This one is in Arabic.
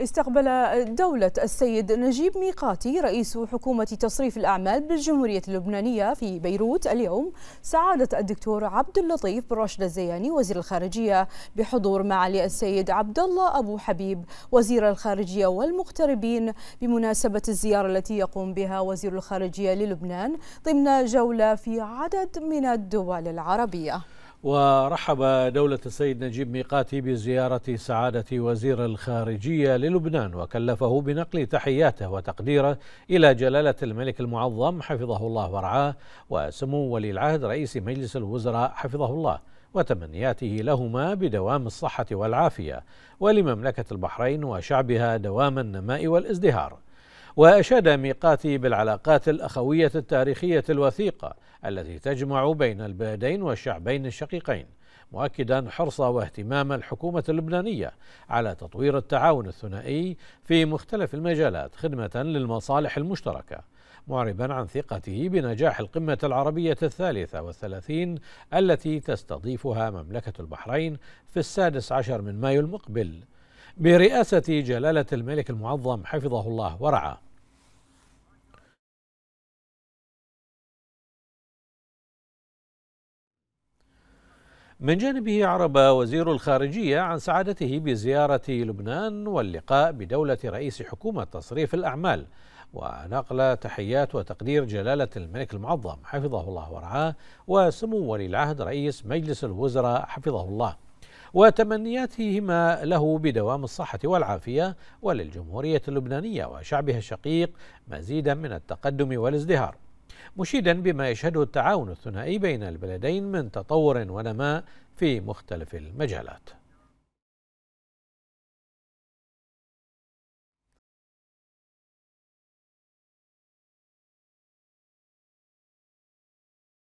استقبل دولة السيد نجيب ميقاتي رئيس حكومة تصريف الأعمال بالجمهورية اللبنانية في بيروت اليوم سعادة الدكتور عبد اللطيف بن رشد الزياني وزير الخارجية بحضور معالي السيد عبد الله أبو حبيب وزير الخارجية والمغتربين بمناسبة الزيارة التي يقوم بها وزير الخارجية للبنان ضمن جولة في عدد من الدول العربية. ورحب دولة السيد نجيب ميقاتي بزيارة سعادة وزير الخارجية للبنان وكلفه بنقل تحياته وتقديره إلى جلالة الملك المعظم حفظه الله ورعاه وسمو ولي العهد رئيس مجلس الوزراء حفظه الله وتمنياته لهما بدوام الصحة والعافية ولمملكة البحرين وشعبها دوام النماء والازدهار وأشاد ميقاتي بالعلاقات الأخوية التاريخية الوثيقة التي تجمع بين البلدين والشعبين الشقيقين مؤكدا حرص واهتمام الحكومة اللبنانية على تطوير التعاون الثنائي في مختلف المجالات خدمة للمصالح المشتركة معربا عن ثقته بنجاح القمة العربية الثالثة والثلاثين التي تستضيفها مملكة البحرين في السادس عشر من مايو المقبل برئاسة جلالة الملك المعظم حفظه الله ورعاه من جانبه عرب وزير الخارجية عن سعادته بزيارة لبنان واللقاء بدولة رئيس حكومة تصريف الأعمال ونقل تحيات وتقدير جلالة الملك المعظم حفظه الله ورعاه وسمو ولي العهد رئيس مجلس الوزراء حفظه الله وتمنياتهما له بدوام الصحة والعافية وللجمهورية اللبنانية وشعبها الشقيق مزيدا من التقدم والازدهار مشيدا بما يشهده التعاون الثنائي بين البلدين من تطور ونماء في مختلف المجالات